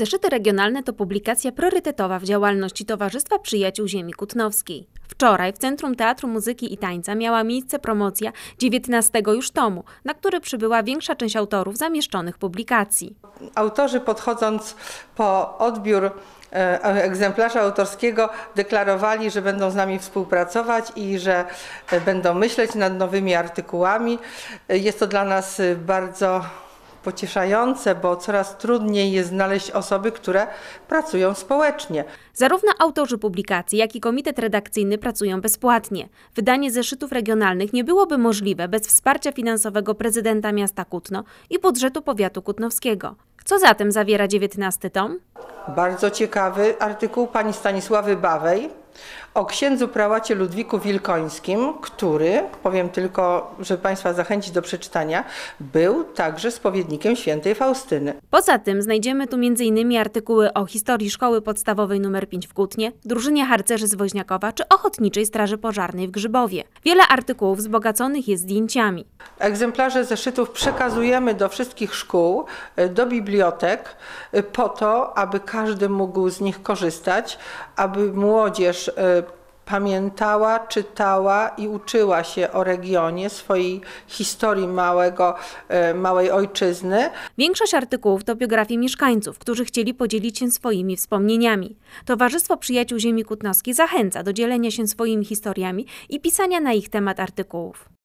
Zeszyty regionalne to publikacja priorytetowa w działalności Towarzystwa Przyjaciół Ziemi Kutnowskiej. Wczoraj w Centrum Teatru Muzyki i Tańca miała miejsce promocja 19 już tomu, na który przybyła większa część autorów zamieszczonych publikacji. Autorzy podchodząc po odbiór e, egzemplarza autorskiego deklarowali, że będą z nami współpracować i że e, będą myśleć nad nowymi artykułami. E, jest to dla nas bardzo pocieszające, bo coraz trudniej jest znaleźć osoby, które pracują społecznie. Zarówno autorzy publikacji, jak i komitet redakcyjny pracują bezpłatnie. Wydanie zeszytów regionalnych nie byłoby możliwe bez wsparcia finansowego prezydenta miasta Kutno i budżetu powiatu kutnowskiego. Co zatem zawiera 19 tom? Bardzo ciekawy artykuł pani Stanisławy Bawej o księdzu prałacie Ludwiku Wilkońskim, który, powiem tylko, żeby Państwa zachęcić do przeczytania, był także spowiednikiem świętej Faustyny. Poza tym znajdziemy tu m.in. artykuły o historii szkoły podstawowej nr 5 w Kutnie, drużynie harcerzy z Woźniakowa czy Ochotniczej Straży Pożarnej w Grzybowie. Wiele artykułów wzbogaconych jest zdjęciami. Egzemplarze zeszytów przekazujemy do wszystkich szkół, do bibliotek, po to, aby każdy mógł z nich korzystać, aby młodzież e, Pamiętała, czytała i uczyła się o regionie, swojej historii małego, e, małej ojczyzny. Większość artykułów to biografie mieszkańców, którzy chcieli podzielić się swoimi wspomnieniami. Towarzystwo Przyjaciół Ziemi Kutnowskiej zachęca do dzielenia się swoimi historiami i pisania na ich temat artykułów.